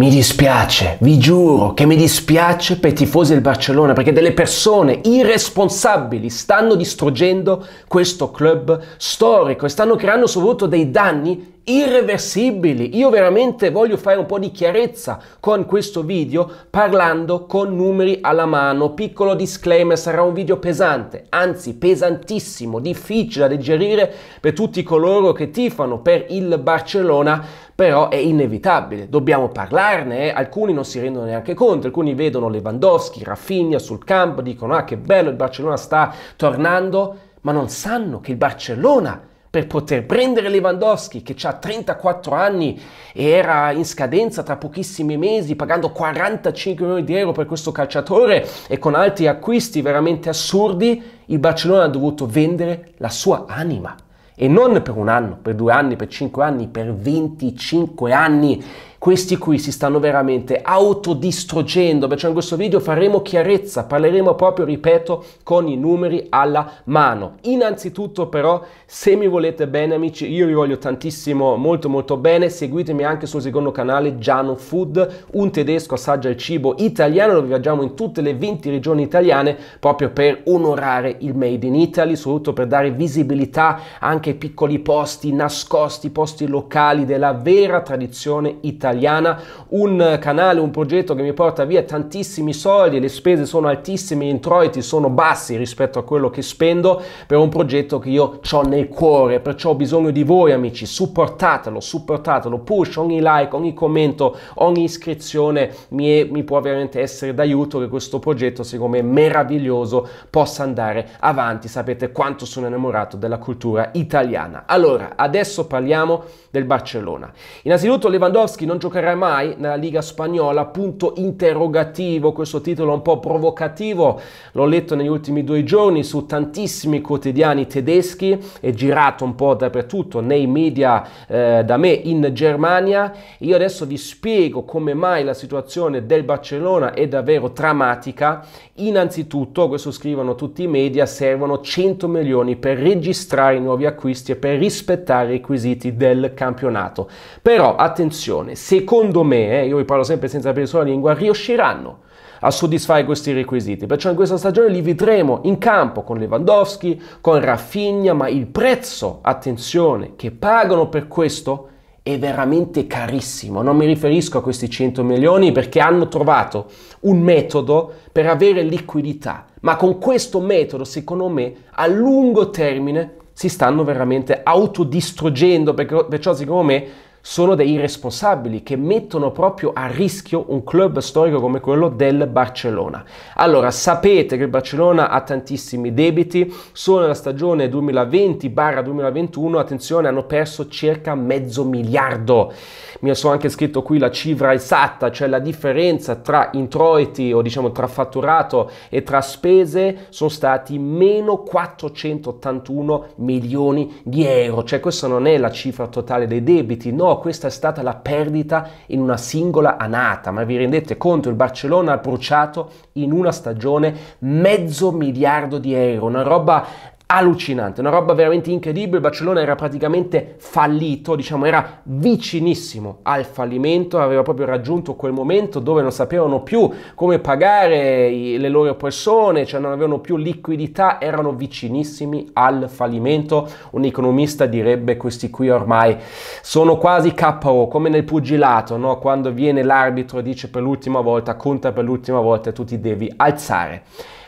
Mi dispiace, vi giuro che mi dispiace per i tifosi del Barcellona perché delle persone irresponsabili stanno distruggendo questo club storico e stanno creando soprattutto dei danni irreversibili. Io veramente voglio fare un po' di chiarezza con questo video parlando con numeri alla mano. Piccolo disclaimer, sarà un video pesante, anzi pesantissimo, difficile da digerire per tutti coloro che tifano per il Barcellona, però è inevitabile, dobbiamo parlarne, eh? alcuni non si rendono neanche conto, alcuni vedono Lewandowski, Rafinha sul campo, dicono ah che bello il Barcellona sta tornando, ma non sanno che il Barcellona per poter prendere Lewandowski che ha 34 anni e era in scadenza tra pochissimi mesi pagando 45 milioni di euro per questo calciatore e con altri acquisti veramente assurdi il Barcellona ha dovuto vendere la sua anima e non per un anno, per due anni, per cinque anni, per 25 anni questi qui si stanno veramente autodistruggendo. Perciò in questo video faremo chiarezza, parleremo proprio, ripeto, con i numeri alla mano. Innanzitutto però, se mi volete bene amici, io vi voglio tantissimo, molto molto bene, seguitemi anche sul secondo canale Giano Food, un tedesco assaggia il cibo italiano, dove viaggiamo in tutte le 20 regioni italiane proprio per onorare il Made in Italy, soprattutto per dare visibilità anche ai piccoli posti nascosti, posti locali della vera tradizione italiana italiana, un canale, un progetto che mi porta via tantissimi soldi, le spese sono altissime, gli introiti sono bassi rispetto a quello che spendo per un progetto che io ho nel cuore, perciò ho bisogno di voi amici, supportatelo, supportatelo, push ogni like, ogni commento, ogni iscrizione mi, è, mi può veramente essere d'aiuto che questo progetto, secondo me meraviglioso, possa andare avanti, sapete quanto sono innamorato della cultura italiana. Allora, adesso parliamo del Barcellona. Innanzitutto Lewandowski non giocherà mai nella Liga Spagnola? Punto interrogativo, questo titolo un po' provocativo, l'ho letto negli ultimi due giorni su tantissimi quotidiani tedeschi e girato un po' dappertutto nei media eh, da me in Germania. Io adesso vi spiego come mai la situazione del Barcellona è davvero drammatica. Innanzitutto, questo scrivono tutti i media, servono 100 milioni per registrare i nuovi acquisti e per rispettare i requisiti del campionato. Però attenzione, secondo me, eh, io vi parlo sempre senza aprire sulla lingua, riusciranno a soddisfare questi requisiti. Perciò in questa stagione li vedremo in campo con Lewandowski, con Raffigna, ma il prezzo, attenzione, che pagano per questo è veramente carissimo. Non mi riferisco a questi 100 milioni perché hanno trovato un metodo per avere liquidità, ma con questo metodo, secondo me, a lungo termine si stanno veramente autodistruggendo, perciò secondo me sono dei responsabili che mettono proprio a rischio un club storico come quello del Barcellona. Allora, sapete che il Barcellona ha tantissimi debiti, solo nella stagione 2020-2021, attenzione, hanno perso circa mezzo miliardo. Mi sono anche scritto qui la cifra esatta, cioè la differenza tra introiti o diciamo tra fatturato e tra spese sono stati meno 481 milioni di euro, cioè questa non è la cifra totale dei debiti, no no, questa è stata la perdita in una singola annata, ma vi rendete conto, il Barcellona ha bruciato in una stagione mezzo miliardo di euro, una roba allucinante, una roba veramente incredibile. Il Barcellona era praticamente fallito, diciamo, era vicinissimo al fallimento, aveva proprio raggiunto quel momento dove non sapevano più come pagare i, le loro persone, cioè non avevano più liquidità, erano vicinissimi al fallimento. Un economista direbbe questi qui ormai sono quasi KO, come nel pugilato, no? quando viene l'arbitro e dice per l'ultima volta, conta per l'ultima volta e tu ti devi alzare.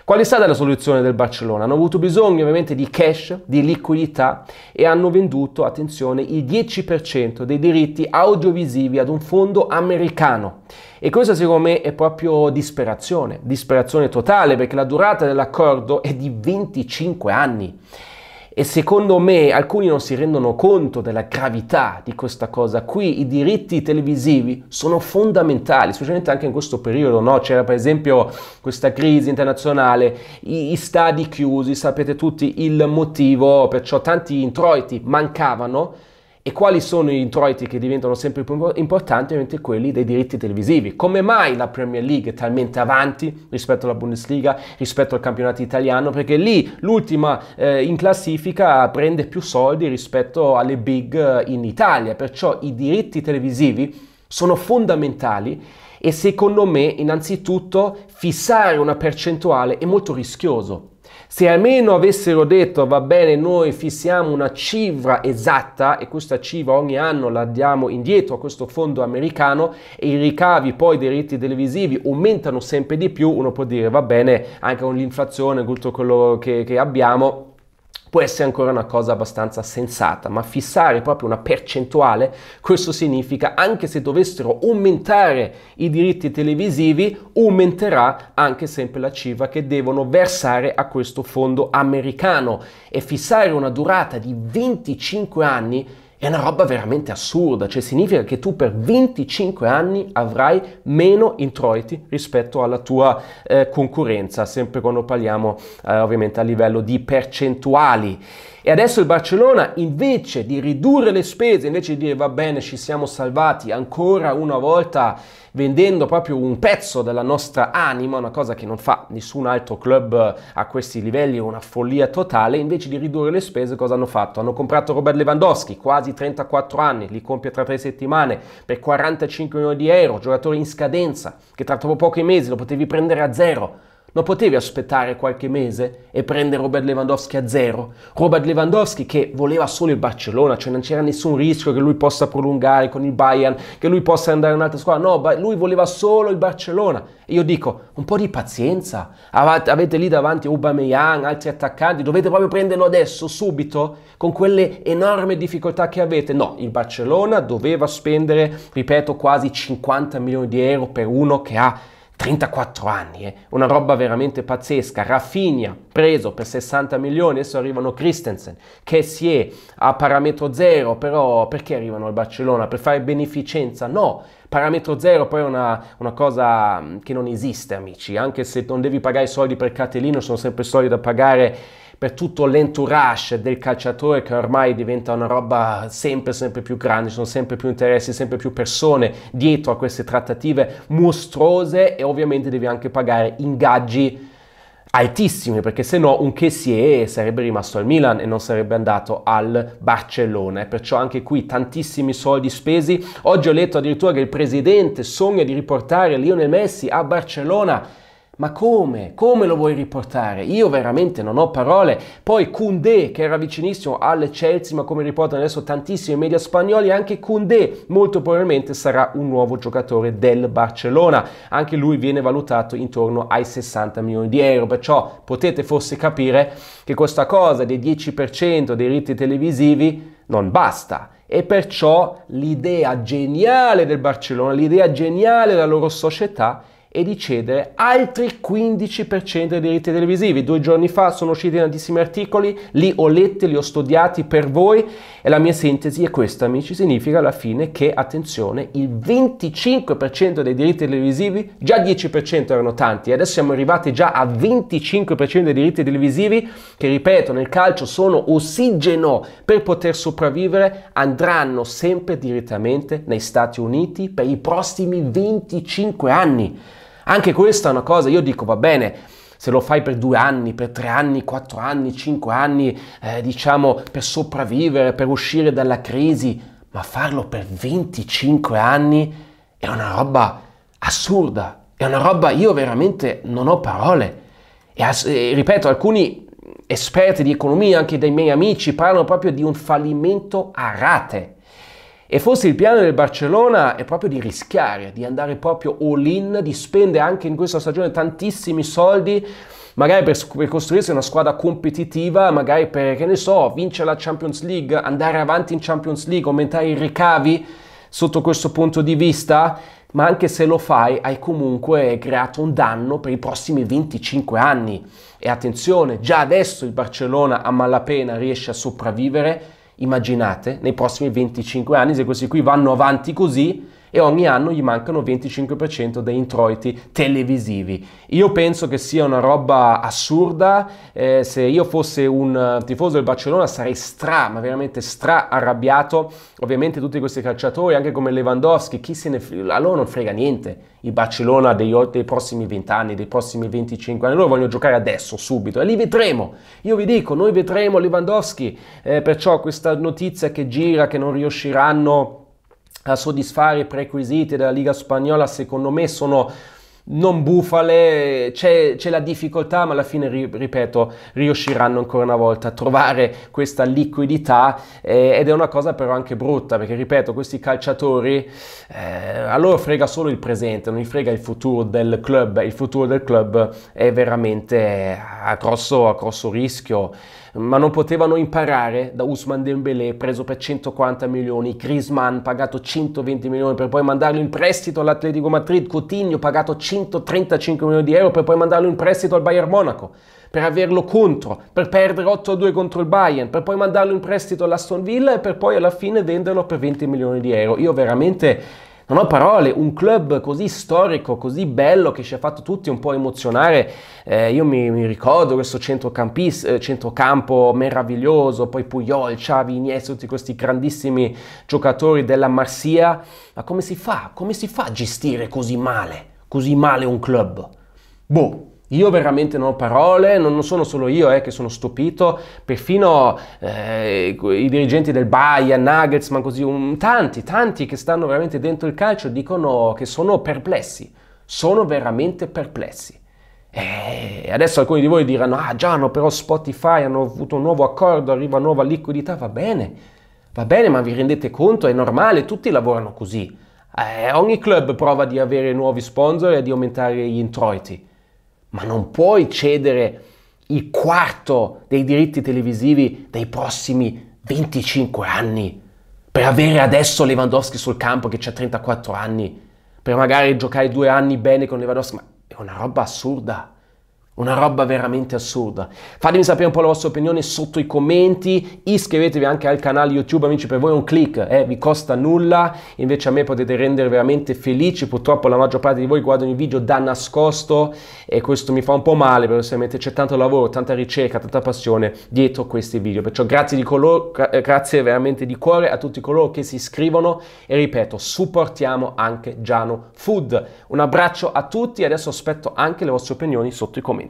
Qual è stata la soluzione del Barcellona? Hanno avuto bisogno ovviamente di cash, di liquidità e hanno venduto, attenzione, il 10% dei diritti audiovisivi ad un fondo americano. E questa secondo me è proprio disperazione, disperazione totale perché la durata dell'accordo è di 25 anni. E secondo me alcuni non si rendono conto della gravità di questa cosa qui. I diritti televisivi sono fondamentali, specialmente anche in questo periodo, no? C'era per esempio questa crisi internazionale, i, i stadi chiusi, sapete tutti il motivo, perciò tanti introiti mancavano e quali sono gli introiti che diventano sempre più importanti? Ovviamente quelli dei diritti televisivi. Come mai la Premier League è talmente avanti rispetto alla Bundesliga, rispetto al campionato italiano? Perché lì l'ultima eh, in classifica prende più soldi rispetto alle big eh, in Italia. Perciò i diritti televisivi sono fondamentali e secondo me innanzitutto fissare una percentuale è molto rischioso. Se almeno avessero detto va bene noi fissiamo una cifra esatta e questa cifra ogni anno la diamo indietro a questo fondo americano e i ricavi poi dei diritti televisivi aumentano sempre di più, uno può dire va bene anche con l'inflazione, tutto quello che, che abbiamo può essere ancora una cosa abbastanza sensata, ma fissare proprio una percentuale, questo significa anche se dovessero aumentare i diritti televisivi, aumenterà anche sempre la cifra che devono versare a questo fondo americano e fissare una durata di 25 anni è una roba veramente assurda, cioè significa che tu per 25 anni avrai meno introiti rispetto alla tua eh, concorrenza, sempre quando parliamo eh, ovviamente a livello di percentuali. E adesso il Barcellona invece di ridurre le spese, invece di dire va bene ci siamo salvati ancora una volta vendendo proprio un pezzo della nostra anima, una cosa che non fa nessun altro club a questi livelli, una follia totale, invece di ridurre le spese cosa hanno fatto? Hanno comprato Robert Lewandowski, quasi 34 anni, li compie tra tre settimane, per 45 milioni di euro, giocatore in scadenza, che tra pochi mesi lo potevi prendere a zero. Non potevi aspettare qualche mese e prendere Robert Lewandowski a zero. Robert Lewandowski che voleva solo il Barcellona, cioè non c'era nessun rischio che lui possa prolungare con il Bayern, che lui possa andare in un'altra squadra. No, lui voleva solo il Barcellona. E io dico, un po' di pazienza. Avete lì davanti Aubameyang, altri attaccanti, dovete proprio prenderlo adesso, subito, con quelle enormi difficoltà che avete. No, il Barcellona doveva spendere, ripeto, quasi 50 milioni di euro per uno che ha 34 anni, eh? una roba veramente pazzesca. Raffinia, preso per 60 milioni, adesso arrivano Christensen, che si è a parametro zero, però perché arrivano al Barcellona? Per fare beneficenza? No, parametro zero poi è una, una, cosa mm, che non esiste, amici, anche se non devi pagare i soldi per Catelino, sono sempre soldi da pagare per tutto l'entourage del calciatore che ormai diventa una roba sempre sempre più grande, ci sono sempre più interessi, sempre più persone dietro a queste trattative mostruose e ovviamente devi anche pagare ingaggi altissimi perché se no un Kessie sarebbe rimasto al Milan e non sarebbe andato al Barcellona e perciò anche qui tantissimi soldi spesi oggi ho letto addirittura che il presidente sogna di riportare Lionel Messi a Barcellona ma come? Come lo vuoi riportare? Io veramente non ho parole. Poi Koundé, che era vicinissimo al Chelsea, ma come riportano adesso tantissimi media spagnoli, anche Koundé molto probabilmente sarà un nuovo giocatore del Barcellona. Anche lui viene valutato intorno ai 60 milioni di euro, perciò potete forse capire che questa cosa del 10% dei diritti televisivi non basta e perciò l'idea geniale del Barcellona, l'idea geniale della loro società e di cedere altri 15% dei diritti televisivi. Due giorni fa sono usciti tantissimi articoli, li ho letti, li ho studiati per voi e la mia sintesi è questa, amici, significa alla fine che, attenzione, il 25% dei diritti televisivi, già 10% erano tanti, adesso siamo arrivati già a 25% dei diritti televisivi che, ripeto, nel calcio sono ossigeno per poter sopravvivere, andranno sempre direttamente negli Stati Uniti per i prossimi 25 anni. Anche questa è una cosa, io dico va bene, se lo fai per due anni, per tre anni, quattro anni, cinque anni, eh, diciamo per sopravvivere, per uscire dalla crisi, ma farlo per 25 anni è una roba assurda, è una roba, io veramente non ho parole. E, e ripeto, alcuni esperti di economia, anche dei miei amici, parlano proprio di un fallimento a rate. E forse il piano del Barcellona è proprio di rischiare, di andare proprio all-in, di spendere anche in questa stagione tantissimi soldi, magari per, per, costruirsi una squadra competitiva, magari per, che ne so, vincere la Champions League, andare avanti in Champions League, aumentare i ricavi sotto questo punto di vista, ma anche se lo fai hai comunque creato un danno per i prossimi 25 anni. E attenzione, già adesso il Barcellona a malapena riesce a sopravvivere immaginate nei prossimi 25 anni se questi qui vanno avanti così e ogni anno gli mancano 25% dei introiti televisivi. Io penso che sia una roba assurda, eh, se io fossi un eh, tifoso del Barcellona sarei stra, ma veramente stra arrabbiato, ovviamente tutti questi calciatori, anche come Lewandowski, chi se ne frega, a loro non frega niente, il Barcellona dei, dei prossimi 20 anni, dei prossimi 25 anni, loro vogliono giocare adesso, subito, e li vedremo, io vi dico, noi vedremo Lewandowski, eh, perciò questa notizia che gira, che non riusciranno a soddisfare i prerequisiti della Liga Spagnola, secondo me sono non bufale, c'è, c'è, la difficoltà, ma alla fine, ripeto, riusciranno ancora una volta a trovare questa liquidità eh, ed è una cosa però anche brutta, perché ripeto, questi calciatori eh, a loro frega solo il presente, non gli frega il futuro del club, il futuro del club è veramente a grosso, a grosso rischio ma non potevano imparare da Usman Dembélé preso per 140 milioni, Chris Mann pagato 120 milioni per poi mandarlo in prestito all'Atletico Madrid, Coutinho pagato 135 milioni di euro per poi mandarlo in prestito al Bayern Monaco, per averlo contro, per perdere 8-2 contro il Bayern, per poi mandarlo in prestito all'Aston Villa e per poi alla fine venderlo per 20 milioni di euro. Io veramente non ho parole, un club così storico, così bello che ci ha fatto tutti un po' emozionare. Eh, io mi, mi, ricordo questo eh, centrocampo meraviglioso, poi Puyol, Xavi, Iniesta, tutti questi grandissimi giocatori della Marsia. Ma come si fa? Come si fa a gestire così male, così male un club? Boh, io veramente non ho parole, non, sono solo io eh, che sono stupito, perfino eh, i dirigenti del Bayern, Nuggets, ma così, um, tanti, tanti che stanno veramente dentro il calcio dicono che sono perplessi, sono veramente perplessi. E eh, adesso alcuni di voi diranno, ah già, Giano, però Spotify hanno avuto un nuovo accordo, arriva nuova liquidità, va bene, va bene, ma vi rendete conto, è normale, tutti lavorano così. Eh, ogni club prova di avere nuovi sponsor e di aumentare gli introiti ma non puoi cedere il quarto dei diritti televisivi dei prossimi 25 anni per avere adesso Lewandowski sul campo che ha 34 anni, per magari giocare due anni bene con Lewandowski, ma è una roba assurda. Una roba veramente assurda. Fatemi sapere un po' la vostra opinione sotto i commenti, iscrivetevi anche al canale YouTube, amici, per voi è un click, eh, vi costa nulla, invece a me potete rendere veramente felici, purtroppo la maggior parte di voi guardano i video da nascosto e questo mi fa un po' male, perché ovviamente c'è tanto lavoro, tanta ricerca, tanta passione dietro questi video. Perciò grazie, di coloro, grazie veramente di cuore a tutti coloro che si iscrivono e ripeto, supportiamo anche Giano Food. Un abbraccio a tutti e adesso aspetto anche le vostre opinioni sotto i commenti.